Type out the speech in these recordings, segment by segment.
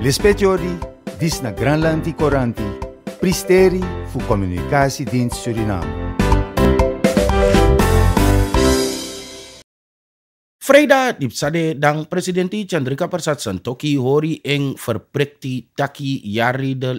Le speciori, na Granland Coranti, pristeri fu communicatie din Suriname. di diepsade dan presidenti Chandrika Persatsen toki hori eng verprekti taki yari de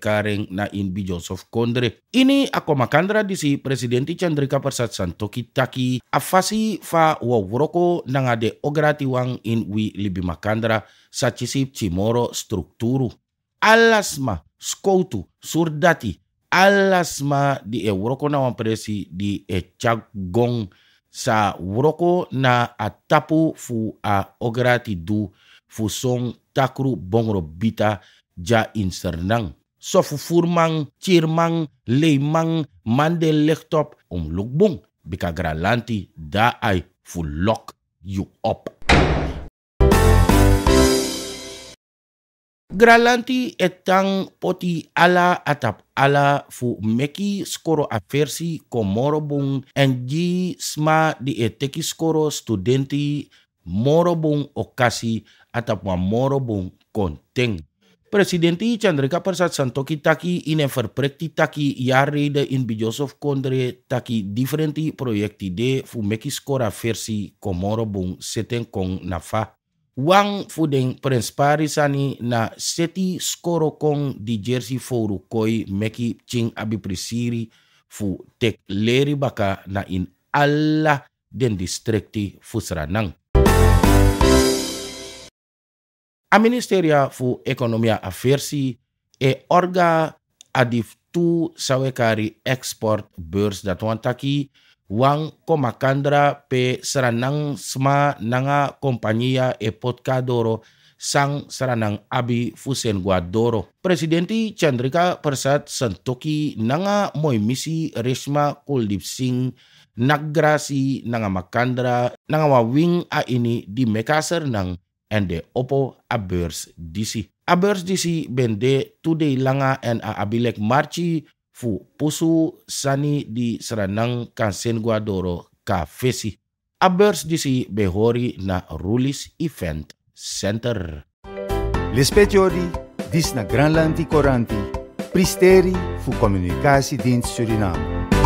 kareng na in bi Joseph Kondre. Ini ako makandra disi presidenti Chandrika Persatsen toki taki afasi fa wawroko nanga de ogratiwang in wi libi makandra sa cisip cimoro strukturu. Alasma skoutu surdati alasma di e wroko na wan presi di e chagong sa wroko na atapu fu a ograti du fu takru bongro bita ja insernang. Sofu So furmang, chirmang, leimang, mande lektop om lukbong. Bika gralanti da ai fu lok you op. Gralanti etang poti ala atap ala fu meki skoro aversi komorobung en sma di eteki skoro studenti morobung okasi atap wa morobung konteng. Presidenti Chandrika Persat Santoki taki ine verprekti taki jarrede in bijosof Kondre taki differenti proyekti de fu meki skora versi komorobung seten kong nafa. Wang fudeng Prince Parisani na seti skorokong di jersey foru koi meki ching abiprisiri fu tek leri baka na in alla den distrikti fusranang. A Ministeria fu Economia Aversi e orga adif tu sawekari export beurs dat wantaki wang komakandra pe saranang sma nanga kompanya e potkadoro sang saranang abi fusen guadoro. Presidenti Chandrika Persat Santoki nanga moy misi Reshma Kuldip Singh naggrasi nanga makandra nanga wawing a ini di Makassar nang ende opo abers disi. Abers disi bende today langa en a abilek marchi fu pusu sani di seranang kansen guadoro ka fesi. Abers di si behori na Rulis Event Center. L'espetiori dis na Granlandi Coranti, pristeri fu comunicasi din Suriname.